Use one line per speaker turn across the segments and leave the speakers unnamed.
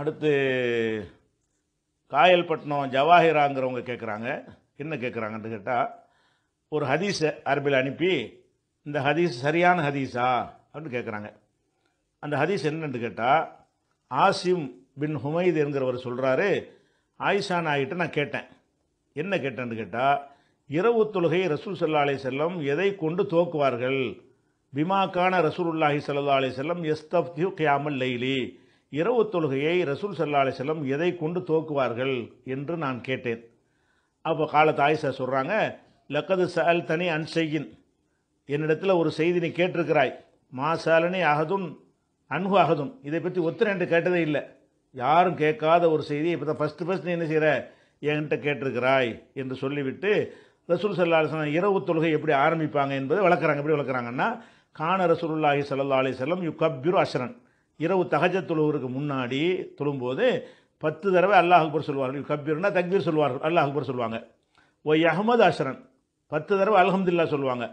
அடுத்து காயல்பட்டினம் ஜவாஹிராங்கிறவங்க கேட்குறாங்க என்ன கேட்குறாங்கன்னு கேட்டால் ஒரு ஹதீஸை அரபில் அனுப்பி இந்த ஹதீஸ் சரியான ஹதீஸா அப்படின்னு கேட்குறாங்க அந்த ஹதீஸ் என்னன்னு கேட்டால் ஆசிம் பின் ஹுமைது என்கிறவர் சொல்கிறாரு ஆயிஷா நாயிட்ட நான் கேட்டேன் என்ன கேட்டேன்னு கேட்டால் இரவு தொழுகை ரசூல் சல்லா அலி செல்லம் எதை கொண்டு விமாக்கான பிமாக்கான உல்லாஹி சல்லா அலி செல்லம் எஸ்தப்தியு கியாமல் லைலி இரவு தொழுகையை ரசூல் சல்லா அலிஸ்லம் எதை கொண்டு தோக்குவார்கள் என்று நான் கேட்டேன் அப்போ காலத்து சார் சொல்கிறாங்க லக்கது சால் தனி செய்யின் என்னிடத்தில் ஒரு செய்தி நீ கேட்டிருக்கிறாய் மா சாலனி அகதும் அன்பு அகதும் இதை பற்றி ஒத்துறேன் என்று கேட்டதே இல்லை யாரும் கேட்காத ஒரு செய்தி இப்போ தான் ஃபஸ்ட்டு ஃபஸ்ட் நீ என்ன செய்கிற என்கிட்ட கேட்டிருக்கிறாய் என்று சொல்லிவிட்டு ரசூல் சல்லா அலிஸ்லாம் இரவு தொழுகை எப்படி ஆரம்பிப்பாங்க என்பதை வளர்க்குறாங்க எப்படி வளர்க்குறாங்கன்னா கான ரசூலுல்லாஹி சல்லா அலி செல்லம் யு கப்யூர் அஷரன் இரவு தகஜ தொழுவருக்கு முன்னாடி தொழும்போது பத்து தடவை அல்லாஹ் அக்பர் சொல்வார்கள் கபீர்னா தக்பீர் சொல்வார்கள் அல்லாஹ் அக்பர் சொல்லுவாங்க ஒய் அஹமது அசரன் பத்து தடவை அலஹம்துல்லா சொல்லுவாங்க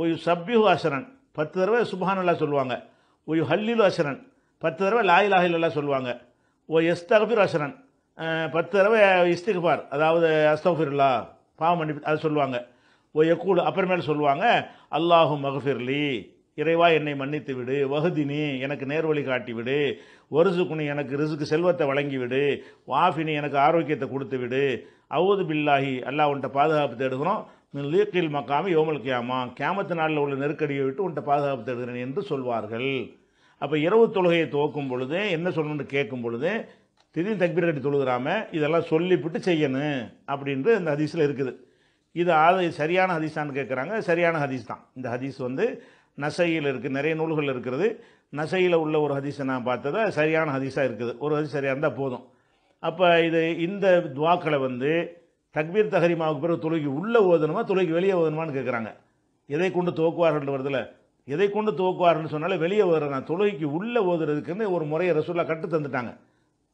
ஒய் சப்பிஹு அசரன் பத்து தடவை சுபஹானல்லா சொல்லுவாங்க ஒய் ஹல்லிலு அசரன் பத்து தடவை லாஹில் அஹில்லா சொல்லுவாங்க எஸ் தகபீர் அசரன் பத்து தடவை இஸ்திகுபார் அதாவது அஸ்தஃபிர்லா பாவம் அனுப்பி அதை சொல்லுவாங்க ஓ எக்கூடு அப்புறமேல் சொல்லுவாங்க அல்லாஹு மகஃபிர்லி இறைவா என்னை மன்னித்து விடு வகுதினி எனக்கு நேர்வழி காட்டி விடு குனி எனக்கு ரிசுக்கு செல்வத்தை வழங்கி விடு வாஃபினி எனக்கு ஆரோக்கியத்தை கொடுத்து விடு அவுது பில்லாஹி அல்லா உன்ட்ட பாதுகாப்பு தேடுகிறோம் லீக்கில் மக்காமி யோமல் கியாமா கேமத்து நாளில் உள்ள நெருக்கடியை விட்டு உன்ட்ட பாதுகாப்பு தேடுகிறேன் என்று சொல்வார்கள் அப்போ இரவு தொழுகையை துவக்கும் பொழுது என்ன சொல்லணும்னு கேட்கும் பொழுது திடீர்னு தக்பீர் கட்டி தொழுகிறாம இதெல்லாம் சொல்லிவிட்டு செய்யணும் அப்படின்றது இந்த ஹதீஸில் இருக்குது இது ஆத சரியான ஹதீஸான்னு கேட்குறாங்க சரியான ஹதீஸ் தான் இந்த ஹதீஸ் வந்து நசையில் இருக்குது நிறைய நூல்கள் இருக்கிறது நசையில் உள்ள ஒரு ஹதீஸை நான் பார்த்தது சரியான ஹதீஸாக இருக்குது ஒரு ஹதீஸ் சரியாக இருந்தால் போதும் அப்போ இது இந்த துவாக்களை வந்து தக்பீர் தஹரிமாவுக்கு பிறகு தொழுகி உள்ளே ஓதணுமா தொழுகி வெளியே ஓதணுமான்னு கேட்குறாங்க எதை கொண்டு துவக்குவார்கள் வருதுல எதை கொண்டு துவக்குவார்கள்னு சொன்னாலே வெளியே நான் துளைக்கு உள்ளே ஓதுறதுக்குன்னு ஒரு முறையை ரசூலாக கற்று தந்துட்டாங்க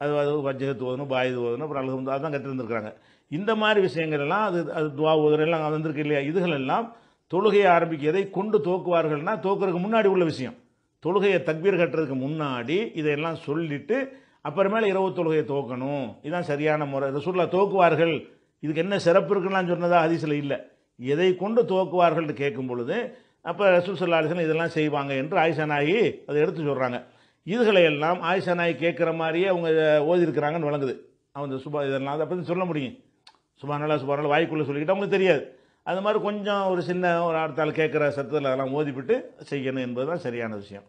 அது அது வஜ்ஜகத்து ஓதணும் பாயுது ஓதணும் அப்புறம் அழகு அதான் கற்று தந்துருக்குறாங்க இந்த மாதிரி விஷயங்கள் எல்லாம் அது அது துவா ஓதுற எல்லாம் வந்திருக்கு இல்லையா இதுகள் எல்லாம் தொழுகையை ஆரம்பிக்க எதை கொண்டு தோக்குவார்கள்னா தோக்குறதுக்கு முன்னாடி உள்ள விஷயம் தொழுகையை தக்பீர் கட்டுறதுக்கு முன்னாடி இதையெல்லாம் சொல்லிட்டு அப்புறமேல இரவு தொழுகையை தோக்கணும் இதுதான் சரியான முறை சுற்றுலா தோக்குவார்கள் இதுக்கு என்ன சிறப்பு இருக்குன்னு சொன்னதா அதிசல இல்லை எதை கொண்டு தோக்குவார்கள்னு கேட்கும் பொழுது அப்போ ரசூல் சொல்லாசன் இதெல்லாம் செய்வாங்க என்று ஆயுஷா நாயி அதை எடுத்து சொல்கிறாங்க இதுகளையெல்லாம் ஆயுஷா நாயி கேட்குற மாதிரியே அவங்க ஓதிருக்கிறாங்கன்னு வழங்குது அவங்க சுபா இதெல்லாம் அதை பற்றி சொல்ல முடியும் சுபா சுபா நல்லா வாய்க்குள்ளே சொல்லிக்கிட்டு அவங்களுக்கு தெரியாது அது மாதிரி கொஞ்சம் ஒரு சின்ன ஒரு ஆடத்தால் கேட்குற சத்தத்தில் அதெல்லாம் ஓதிவிட்டு செய்யணும் என்பது தான் சரியான விஷயம்